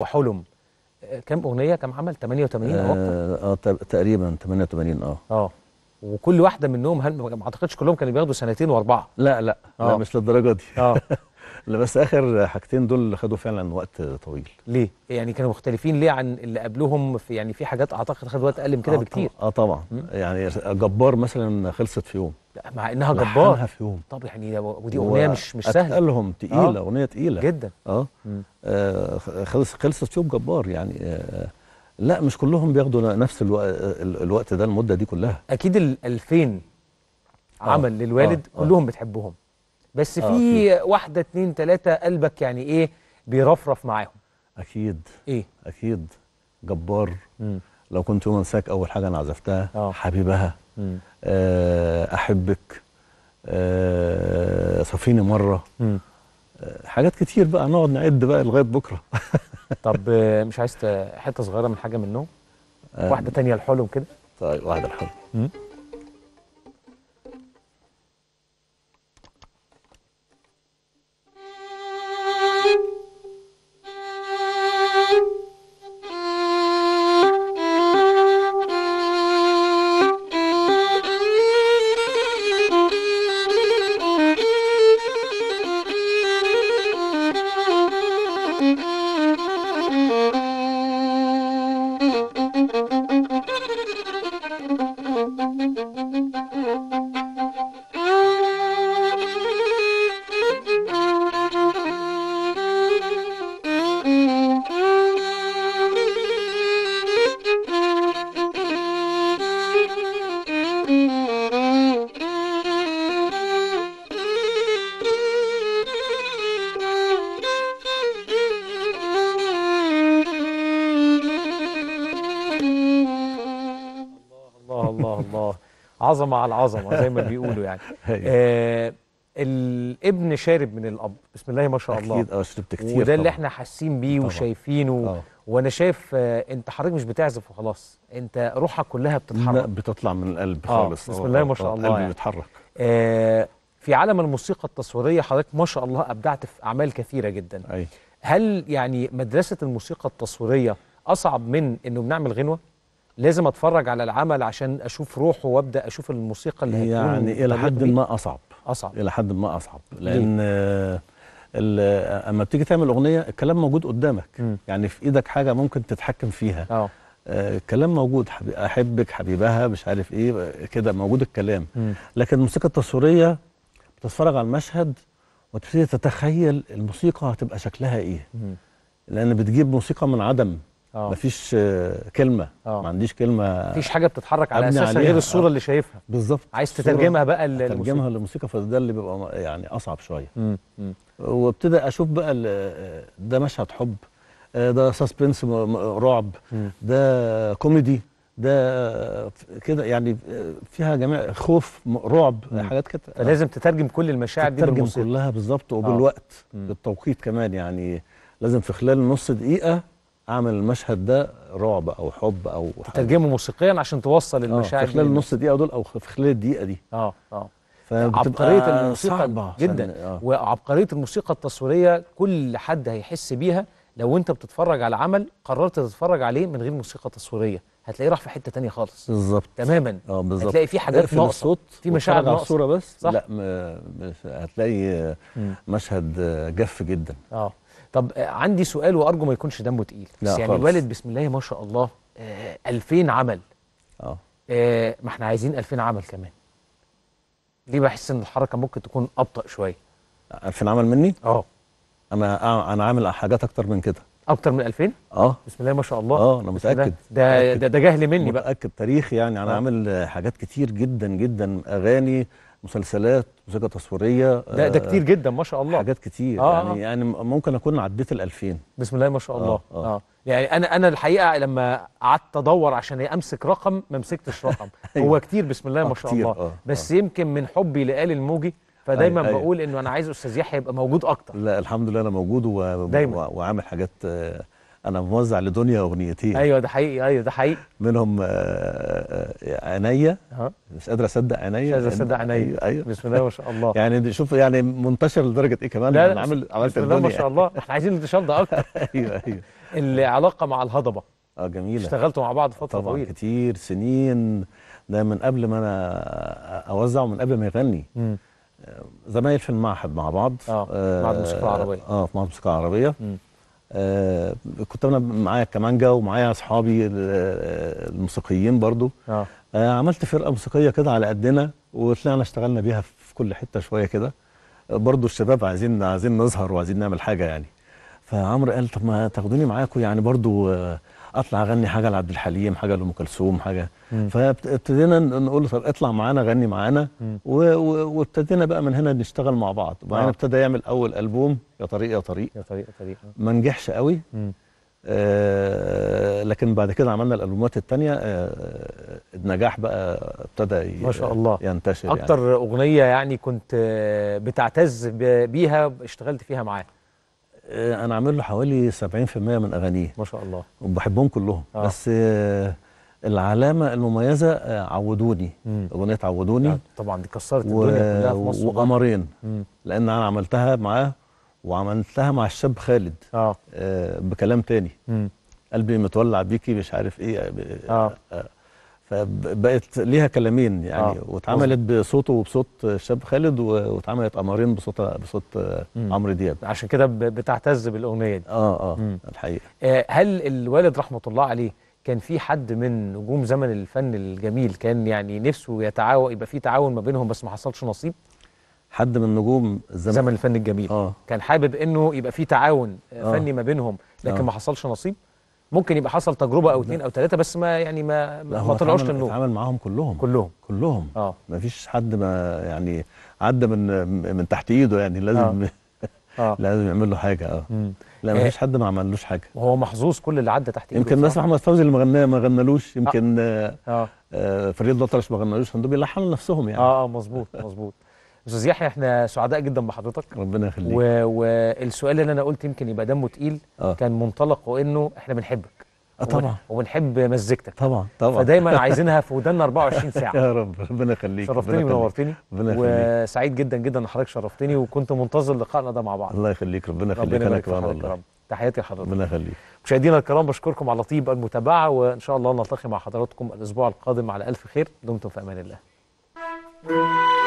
وحلم كم اغنيه كم عمل 88 اه, آه تقريبا 88 اه اه وكل واحده منهم هل ما اعتقدش كلهم كانوا بياخدوا سنتين واربعه لا لا, آه. لا مش للدرجه دي اه لا بس اخر حاجتين دول خدوا فعلا وقت طويل ليه يعني كانوا مختلفين ليه عن اللي قبلهم في يعني في حاجات اعتقد خدت وقت اقل من كده آه بكتير اه طبعا م? يعني جبار مثلا خلصت في يوم مع انها جبار في يوم طب يعني ودي اغنيه مش مش سهله اتقالهم آه. تقيله اغنيه آه. تقيله جدا اه, آه خلص خلصت في يوم جبار يعني آه لا مش كلهم بياخدوا نفس الوقت, الوقت ده المده دي كلها اكيد ال 2000 آه. عمل آه. للوالد آه. كلهم بتحبهم بس آه، في آه واحده اتنين تلاته قلبك يعني ايه بيرفرف معاهم اكيد ايه اكيد جبار مم. لو كنت يوم أمم انساك اول حاجه انا عزفتها آه. حبيبها مم. آه احبك آه صفيني مره مم. آه، حاجات كتير بقى نقعد نعد بقى لغايه بكره طب آه، مش عايز حته صغيره من حاجه منهم واحده تانية الحلم كده طيب واحده الحلم الله عظمه على عظمه زي ما بيقولوا يعني أيوة. آه الابن شارب من الاب بسم الله ما شاء الله اكيد اه شربت كتير وده طبعا. اللي احنا حاسين بيه طبعا. وشايفينه آه. وانا شايف آه انت حضرتك مش بتعزف وخلاص انت روحك كلها بتتحرك لا بتطلع من القلب آه. خالص بسم الله ما شاء آه، آه، الله قلبي يعني. بيتحرك آه في عالم الموسيقى التصويريه حضرتك ما شاء الله ابدعت في اعمال كثيره جدا أي. هل يعني مدرسه الموسيقى التصويريه اصعب من انه بنعمل غنوه لازم اتفرج على العمل عشان اشوف روحه وابدا اشوف الموسيقى اللي هي يعني الى حد ما اصعب اصعب الى حد ما اصعب لان آه، آه، اما بتيجي تعمل اغنيه الكلام موجود قدامك م. يعني في ايدك حاجه ممكن تتحكم فيها آه. اه الكلام موجود حبي... احبك حبيبها مش عارف ايه كده موجود الكلام م. لكن الموسيقى التصويريه بتتفرج على المشهد وتبتدي تتخيل الموسيقى هتبقى شكلها ايه م. لان بتجيب موسيقى من عدم أوه. مفيش آه، كلمه أوه. ما عنديش كلمه مفيش حاجه بتتحرك على اساسها غير الصوره أوه. اللي شايفها بالظبط عايز تترجمها بقى للموسيقى ترجمها للموسيقى فده اللي بيبقى يعني اصعب شويه وابتدى اشوف بقى ده مشهد حب آه، ده سسبنس رعب ده كوميدي ده آه، كده يعني فيها جميع خوف رعب مم. حاجات كده لازم تترجم كل المشاعر دي تترجم كلها بالظبط وبالوقت بالتوقيت كمان يعني لازم في خلال نص دقيقه اعمل المشهد ده رعب او حب او تترجمه موسيقيا عشان توصل آه، المشاعر في خلال النص دقيقه دول او في خلال الدقيقه دي اه اه عبقريه الموسيقى صعبة جدا آه. وعبقريه الموسيقى التصويريه كل حد هيحس بيها لو انت بتتفرج على عمل قررت تتفرج عليه من غير موسيقى تصويريه هتلاقيه راح في حته تانية خالص بالظبط تماما اه بالظبط هتلاقي في حاجات في الصوت في مشاعر ناقصه الصوره بس صح؟ لا م... هتلاقي مشهد جف جدا اه طب آه، عندي سؤال وارجو ما يكونش دمه تقيل بس يعني خلص. الوالد بسم الله ما شاء الله 2000 آه، عمل آه. اه ما احنا عايزين 2000 عمل كمان ليه بحس ان الحركه ممكن تكون ابطا شويه 2000 عمل مني اه انا انا عامل حاجات اكتر من كده اكتر من 2000 اه بسم الله ما شاء الله اه انا متاكد ده ده, جهل مني متأكد بقى متاكد تاريخي يعني انا أوه. عامل حاجات كتير جدا جدا اغاني مسلسلات موسيقى تصويريه ده ده آه، كتير جدا ما شاء الله حاجات كتير آه, آه. يعني آه. يعني ممكن اكون عديت ال 2000 بسم الله ما شاء الله آه, آه. آه. يعني انا انا الحقيقه لما قعدت ادور عشان امسك رقم ما مسكتش رقم أيوة. هو كتير بسم الله ما آه، شاء الله آه. بس آه. يمكن من حبي لآل الموجي فدايما أي أيوة، أيوة. بقول انه انا عايز استاذ يحيى يبقى موجود اكتر لا الحمد لله انا موجود و... دايما وعامل حاجات آه انا موزع لدنيا اغنيتين ايوه ده حقيقي ايوه ده حقيقي منهم آه، آه، عينيا مش قادر اصدق عينيا مش قادر اصدق عينيا أيوة،, ايوه بسم الله ما شاء الله يعني شوف يعني منتشر لدرجه ايه كمان لا انا عامل عملت بسم الله ما شاء الله احنا عايزين الانتشار ده اكتر ايوه ايوه العلاقه مع الهضبه اه جميله اشتغلتوا مع بعض فتره طبعا طويله كتير سنين ده من قبل ما انا اوزع ومن قبل ما يغني آه، زمايل في المعهد مع بعض اه معهد الموسيقى العربيه اه في معهد الموسيقى العربيه آه، كنت انا معايا كمانجا ومعايا اصحابي الموسيقيين برضو آه. آه عملت فرقه موسيقيه كده على قدنا وطلعنا اشتغلنا بيها في كل حته شويه كده آه، برضو الشباب عايزين عايزين نظهر وعايزين نعمل حاجه يعني فعمرو قال طب ما تاخدوني معاكم يعني برضو آه اطلع اغني حاجه لعبد الحليم حاجه لام كلثوم حاجه فابتدينا نقول له طب اطلع معانا غني معانا وابتدينا بقى من هنا نشتغل مع بعض وبعدين آه. ابتدى يعمل اول البوم يا طريق يا طريق يا طريق يا طريق آه. ما نجحش قوي آه لكن بعد كده عملنا الالبومات الثانيه آه النجاح بقى ابتدى ما شاء الله ينتشر يعني. اكتر يعني. اغنيه يعني كنت بتعتز بيها اشتغلت فيها معاه آه، انا عامل له حوالي 70% من اغانيه ما شاء الله وبحبهم كلهم آه. بس آه، العلامه المميزه آه، عودوني اغنيه عودوني يعني طبعا دي كسرت الدنيا كلها في مصر وقمرين لان انا عملتها معاه وعملتها مع الشاب خالد آه. آه بكلام تاني مم. قلبي متولع بيكي مش عارف ايه آه. آه. فبقت ليها كلامين يعني آه. واتعملت بصوته وبصوت الشاب خالد واتعملت قمرين بصوت بصوت آه، عمرو دياب عشان كده بتعتز بالاغنيه دي اه اه مم. الحقيقه آه هل الوالد رحمه الله عليه كان في حد من نجوم زمن الفن الجميل كان يعني نفسه يتعاون يبقى في تعاون ما بينهم بس ما حصلش نصيب حد من نجوم زمن, زمن الفن الجميل آه. كان حابب انه يبقى في تعاون آه. آه. فني ما بينهم لكن آه. ما حصلش نصيب ممكن يبقى حصل تجربه او اثنين او ثلاثه بس ما يعني ما ما طلعوش للنور اتعامل معاهم كلهم كلهم كلهم اه ما فيش حد ما يعني عدى من من تحت ايده يعني لازم آه. آه. لازم يعمل له حاجه اه لا ما فيش آه. حد ما عملوش حاجه وهو محظوظ كل اللي عدى تحت ايده يمكن ناس محمد فوزي اللي ما ما غنالوش يمكن آه. آه. آه فريد الاطرش ما غنالوش دول بيلحنوا نفسهم يعني اه اه مظبوط مظبوط استاذ يحيى احنا سعداء جدا بحضرتك ربنا يخليك والسؤال اللي انا قلت يمكن يبقى دمه تقيل آه. كان منطلق انه احنا بنحبك آه طبعا وبنحب مزيكتك طبعا طبعا فدايما عايزينها في ودنا 24 ساعه يا رب ربنا يخليك شرفتني ونورتني وسعيد جدا جدا ان حضرتك شرفتني وكنت منتظر لقائنا ده مع بعض الله يخليك ربنا يخليك انا كمان والله تحياتي لحضرتك ربنا يخليك مشاهدينا الكرام بشكركم على طيب المتابعه وان شاء الله نلتقي مع حضراتكم الاسبوع القادم على الف خير دمتم في امان الله